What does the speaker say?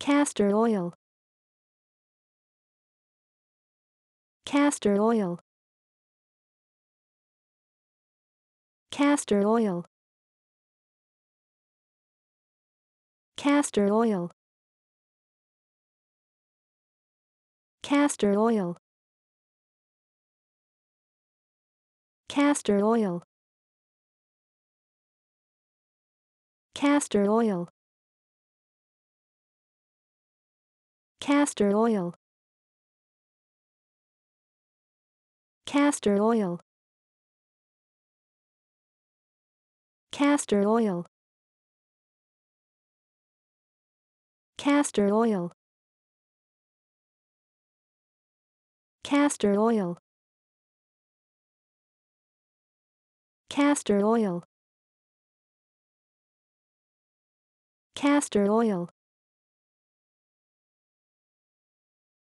castor oil castor oil castor oil castor oil castor oil castor oil castor oil Castor oil. Castor oil. Castor oil. Castor oil. Castor oil. Castor oil. Castor oil.